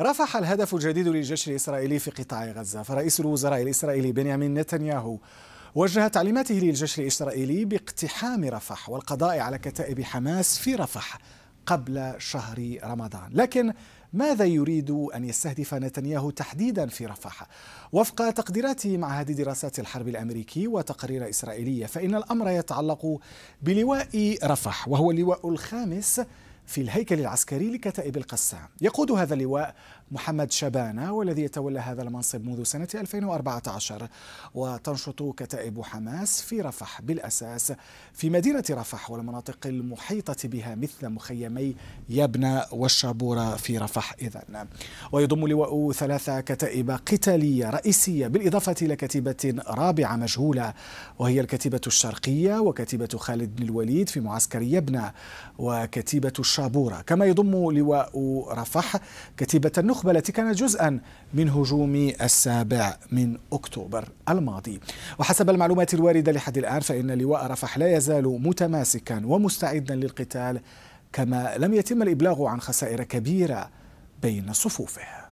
رفح الهدف الجديد للجيش الإسرائيلي في قطاع غزة فرئيس الوزراء الإسرائيلي بنيامين نتنياهو وجه تعليماته للجيش الإسرائيلي باقتحام رفح والقضاء على كتائب حماس في رفح قبل شهر رمضان لكن ماذا يريد أن يستهدف نتنياهو تحديدا في رفح وفق تقديرات معهد دراسات الحرب الأمريكي وتقارير إسرائيلية فإن الأمر يتعلق بلواء رفح وهو اللواء الخامس في الهيكل العسكري لكتائب القسام يقود هذا اللواء محمد شبانة والذي يتولى هذا المنصب منذ سنة 2014 وتنشط كتائب حماس في رفح بالأساس في مدينة رفح والمناطق المحيطة بها مثل مخيمي يبنى والشابورة في رفح إذن ويضم اللواء ثلاث كتائب قتالية رئيسية بالإضافة إلى كتيبة رابعة مجهولة وهي الكتيبة الشرقية وكتيبة خالد بن الوليد في معسكر يبنى وكتيبة الشرقية شابورة كما يضم لواء رفح كتيبة النخبة التي كانت جزءا من هجوم السابع من أكتوبر الماضي وحسب المعلومات الواردة لحد الآن فإن لواء رفح لا يزال متماسكا ومستعدا للقتال كما لم يتم الإبلاغ عن خسائر كبيرة بين صفوفه